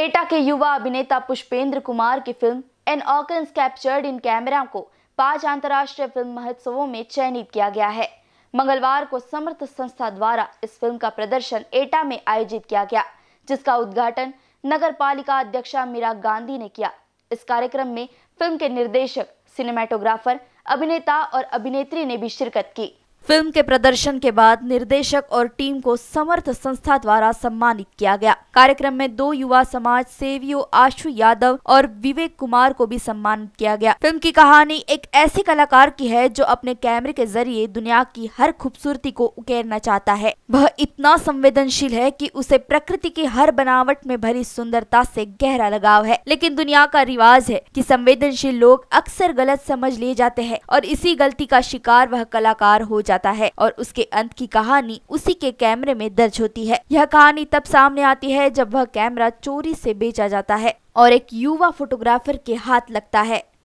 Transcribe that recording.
एटा के युवा अभिनेता पुष्पेंद्र कुमार की film an occurrence captured in camera को पांच अंतर्राष्ट्रीय फिल्म महोत्सवों में चयनित किया गया है मंगलवार को समर्थ संस्था द्वारा इस फिल्म का प्रदर्शन एटा में आयोजित किया गया जिसका उद्घाटन नगर पालिका अध्यक्षा मीरा गांधी ने किया इस कार्यक्रम में फिल्म के निर्देशक सिनेमेटोग्राफर अभिनेता और अभिनेत्री ने भी शिरकत की फिल्म के प्रदर्शन के बाद निर्देशक और टीम को समर्थ संस्था द्वारा सम्मानित किया गया कार्यक्रम में दो युवा समाज सेवियों आशु यादव और विवेक कुमार को भी सम्मानित किया गया फिल्म की कहानी एक ऐसे कलाकार की है जो अपने कैमरे के जरिए दुनिया की हर खूबसूरती को उकेरना चाहता है वह इतना संवेदनशील है की उसे प्रकृति की हर बनावट में भरी सुंदरता ऐसी गहरा लगाव है लेकिन दुनिया का रिवाज है की संवेदनशील लोग अक्सर गलत समझ लिए जाते हैं और इसी गलती का शिकार वह कलाकार हो जाता जाता है और उसके अंत की कहानी उसी के कैमरे में दर्ज होती है यह कहानी तब सामने आती है जब वह कैमरा चोरी से बेचा जाता है और एक युवा फोटोग्राफर के हाथ लगता है